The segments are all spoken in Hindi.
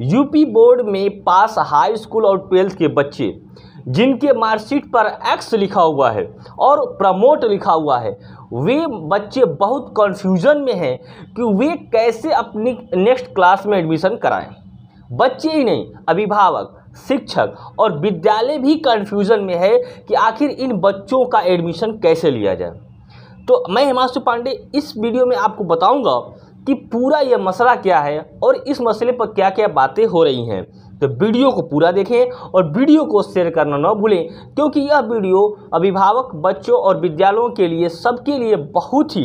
यूपी बोर्ड में पास हाई स्कूल और ट्वेल्थ के बच्चे जिनके मार्कशीट पर एक्स लिखा हुआ है और प्रमोट लिखा हुआ है वे बच्चे बहुत कन्फ्यूजन में हैं कि वे कैसे अपनी नेक्स्ट क्लास में एडमिशन कराएं बच्चे ही नहीं अभिभावक शिक्षक और विद्यालय भी कन्फ्यूज़न में है कि आखिर इन बच्चों का एडमिशन कैसे लिया जाए तो मैं हिमांशु पांडे इस वीडियो में आपको बताऊंगा कि पूरा यह मसला क्या है और इस मसले पर क्या क्या बातें हो रही हैं तो वीडियो को पूरा देखें और वीडियो को शेयर करना ना भूलें क्योंकि यह वीडियो अभिभावक बच्चों और विद्यालयों के लिए सबके लिए बहुत ही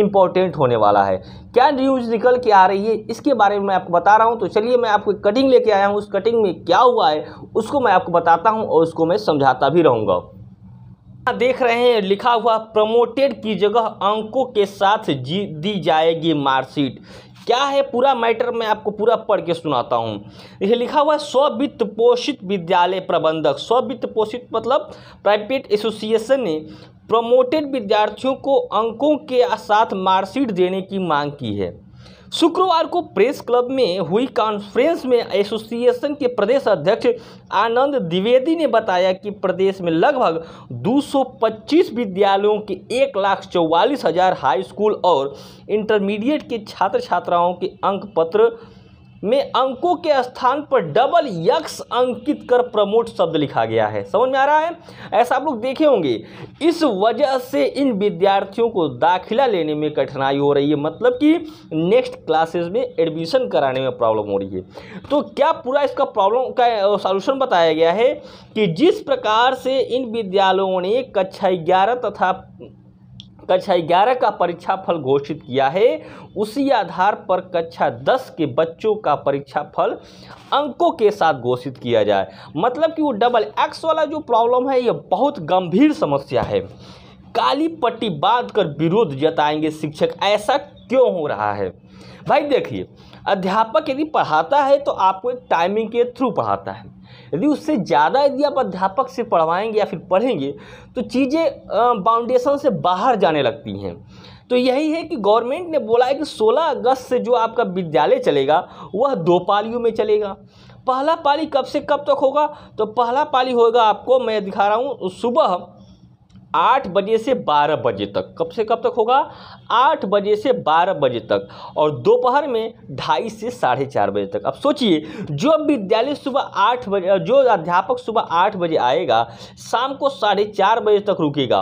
इम्पोर्टेंट होने वाला है क्या न्यूज़ निकल के आ रही है इसके बारे में मैं आपको बता रहा हूँ तो चलिए मैं आपको कटिंग लेके आया हूँ उस कटिंग में क्या हुआ है उसको मैं आपको बताता हूँ और उसको मैं समझाता भी रहूँगा देख रहे हैं लिखा हुआ प्रमोटेड की जगह अंकों के साथ जी दी जाएगी मार्कशीट क्या है पूरा मैटर मैं आपको पूरा पढ़ के सुनाता हूँ यह लिखा हुआ है स्वित्त पोषित विद्यालय प्रबंधक स्वित्त पोषित मतलब प्राइवेट एसोसिएशन ने प्रमोटेड विद्यार्थियों को अंकों के साथ मार्कशीट देने की मांग की है शुक्रवार को प्रेस क्लब में हुई कॉन्फ्रेंस में एसोसिएशन के प्रदेश अध्यक्ष आनंद द्विवेदी ने बताया कि प्रदेश में लगभग 225 विद्यालयों के एक लाख चौवालीस हज़ार हाई स्कूल और इंटरमीडिएट के छात्र छात्राओं के अंक पत्र में अंकों के स्थान पर डबल यक्स अंकित कर प्रमोट शब्द लिखा गया है समझ में आ रहा है ऐसा आप लोग देखे होंगे इस वजह से इन विद्यार्थियों को दाखिला लेने में कठिनाई हो रही है मतलब कि नेक्स्ट क्लासेस में एडमिशन कराने में प्रॉब्लम हो रही है तो क्या पूरा इसका प्रॉब्लम का सॉल्यूशन बताया गया है कि जिस प्रकार से इन विद्यालयों ने कक्षा ग्यारह तथा कक्षा ग्यारह का परीक्षाफल घोषित किया है उसी आधार पर कक्षा दस के बच्चों का परीक्षाफल अंकों के साथ घोषित किया जाए मतलब कि वो डबल एक्स वाला जो प्रॉब्लम है यह बहुत गंभीर समस्या है काली पट्टी बांध कर विरोध जताएंगे शिक्षक ऐसा क्यों हो रहा है भाई देखिए अध्यापक यदि पढ़ाता है तो आपको एक टाइमिंग के थ्रू पढ़ाता है यदि उससे ज़्यादा यदि आप अध्यापक से पढ़वाएंगे या फिर पढ़ेंगे तो चीज़ें बाउंडेशन से बाहर जाने लगती हैं तो यही है कि गवर्नमेंट ने बोला है कि 16 अगस्त से जो आपका विद्यालय चलेगा वह दो पालियों में चलेगा पहला पाली कब से कब तक तो होगा तो पहला पाली होगा आपको मैं दिखा रहा हूँ सुबह आठ बजे से बारह बजे तक कब से कब तक होगा आठ बजे से बारह बजे तक और दोपहर में ढाई से साढ़े चार बजे तक अब सोचिए जो विद्यालय सुबह आठ बजे जो अध्यापक सुबह आठ बजे आएगा शाम को साढ़े चार बजे तक रुकेगा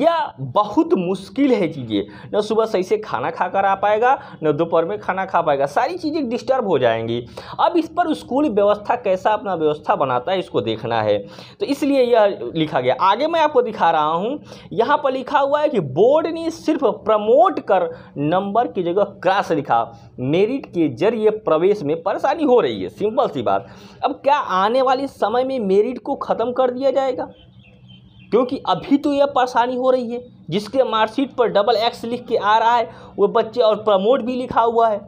यह बहुत मुश्किल है चीज़ें न सुबह सही से खाना खा कर आ पाएगा न दोपहर में खाना खा पाएगा सारी चीज़ें डिस्टर्ब हो जाएंगी अब इस पर स्कूल व्यवस्था कैसा अपना व्यवस्था बनाता है इसको देखना है तो इसलिए यह लिखा गया आगे मैं आपको दिखा रहा हूँ यहाँ पर लिखा हुआ है कि बोर्ड ने सिर्फ प्रमोट कर नंबर की जगह क्रास लिखा मेरिट के जरिए प्रवेश में परेशानी हो रही है सिंपल सी बात अब क्या आने वाले समय में मेरिट को ख़त्म कर दिया जाएगा क्योंकि अभी तो यह परेशानी हो रही है जिसके मार्कशीट पर डबल एक्स लिख के आ रहा है वो बच्चे और प्रमोट भी लिखा हुआ है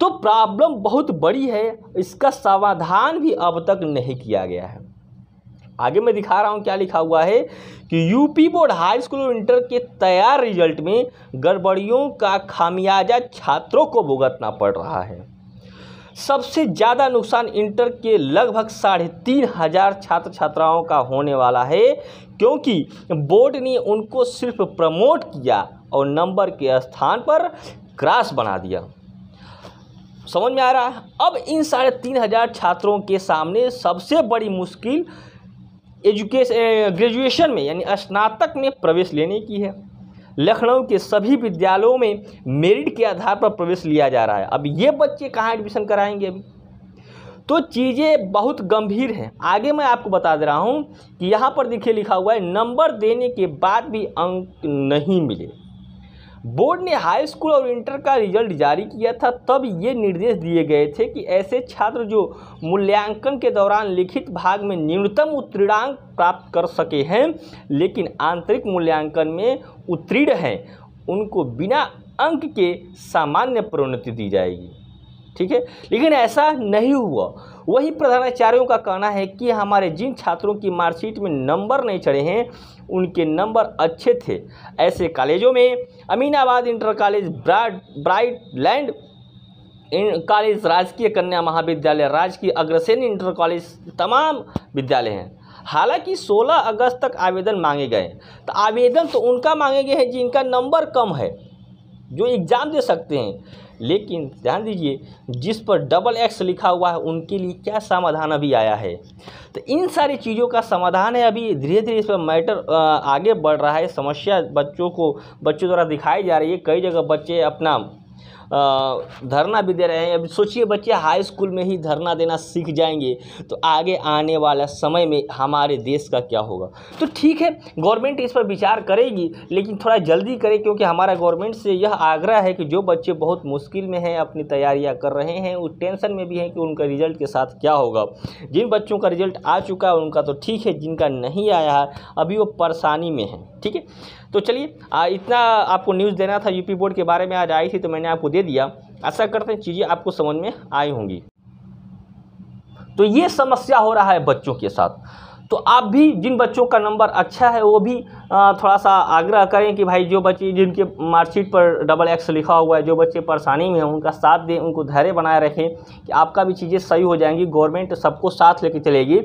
तो प्रॉब्लम बहुत बड़ी है इसका समाधान भी अब तक नहीं किया गया है आगे मैं दिखा रहा हूँ क्या लिखा हुआ है कि यूपी बोर्ड हाई स्कूल और इंटर के तैयार रिजल्ट में गड़बड़ियों का खामियाजा छात्रों को भुगतना पड़ रहा है सबसे ज़्यादा नुकसान इंटर के लगभग साढ़े तीन हज़ार छात्र छात्राओं का होने वाला है क्योंकि बोर्ड ने उनको सिर्फ प्रमोट किया और नंबर के स्थान पर क्रास बना दिया समझ में आ रहा है अब इन साढ़े तीन हज़ार छात्रों के सामने सबसे बड़ी मुश्किल एजुकेशन ग्रेजुएशन में यानी स्नातक में प्रवेश लेने की है लखनऊ के सभी विद्यालयों में मेरिट के आधार पर प्रवेश लिया जा रहा है अब ये बच्चे कहाँ एडमिशन कराएंगे अभी तो चीज़ें बहुत गंभीर हैं आगे मैं आपको बता दे रहा हूँ कि यहाँ पर देखिए लिखा हुआ है नंबर देने के बाद भी अंक नहीं मिले बोर्ड ने हाई स्कूल और इंटर का रिजल्ट जारी किया था तब ये निर्देश दिए गए थे कि ऐसे छात्र जो मूल्यांकन के दौरान लिखित भाग में न्यूनतम उत्तीर्णांक प्राप्त कर सके हैं लेकिन आंतरिक मूल्यांकन में उत्तीर्ण हैं उनको बिना अंक के सामान्य प्रोन्नति दी जाएगी ठीक है लेकिन ऐसा नहीं हुआ वही प्रधानाचार्यों का कहना है कि हमारे जिन छात्रों की मार्कशीट में नंबर नहीं चढ़े हैं उनके नंबर अच्छे थे ऐसे कॉलेजों में Aminabad inter college brad bright land college राजकीय कन्या महाविद्यालय राजकीय अग्रसेन इंटर कॉलेज तमाम विद्यालय हैं हालांकि 16 अगस्त तक आवेदन मांगे गए तो आवेदन तो उनका मांगे गए हैं जिनका नंबर कम है जो एग्ज़ाम दे सकते हैं लेकिन ध्यान दीजिए जिस पर डबल एक्स लिखा हुआ है उनके लिए क्या समाधान अभी आया है तो इन सारी चीज़ों का समाधान है अभी धीरे धीरे इस पर मैटर आगे बढ़ रहा है समस्या बच्चों को बच्चों द्वारा दिखाई जा रही है कई जगह बच्चे अपना धरना भी दे रहे हैं अब सोचिए बच्चे हाई स्कूल में ही धरना देना सीख जाएंगे तो आगे आने वाला समय में हमारे देश का क्या होगा तो ठीक है गवर्नमेंट इस पर विचार करेगी लेकिन थोड़ा जल्दी करे क्योंकि हमारा गवर्नमेंट से यह आग्रह है कि जो बच्चे बहुत मुश्किल में हैं अपनी तैयारियाँ कर रहे हैं वो टेंशन में भी हैं कि उनका रिजल्ट के साथ क्या होगा जिन बच्चों का रिजल्ट आ चुका है उनका तो ठीक है जिनका नहीं आया है अभी वो परेशानी में है ठीक है तो चलिए इतना आपको न्यूज़ देना था यूपी बोर्ड के बारे में आज आई थी तो मैंने आपको दे दिया ऐसा करते हैं चीज़ें आपको समझ में आई होंगी तो ये समस्या हो रहा है बच्चों के साथ तो आप भी जिन बच्चों का नंबर अच्छा है वो भी थोड़ा सा आग्रह करें कि भाई जो बच्चे जिनके मार्कशीट पर डबल एक्स लिखा हुआ है जो बच्चे परेशानी में हैं उनका साथ दें उनको धैर्य बनाए रखें कि आपका भी चीज़ें सही हो जाएंगी गवर्नमेंट सबको साथ लेके चलेगी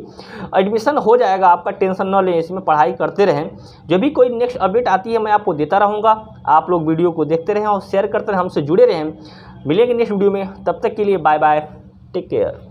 एडमिशन हो जाएगा आपका टेंशन न लें इसमें पढ़ाई करते रहें जो भी कोई नेक्स्ट अपडेट आती है मैं आपको देता रहूँगा आप लोग वीडियो को देखते रहें और शेयर करते रहें हमसे जुड़े रहें मिलेंगे नेक्स्ट वीडियो में तब तक के लिए बाय बाय टेक केयर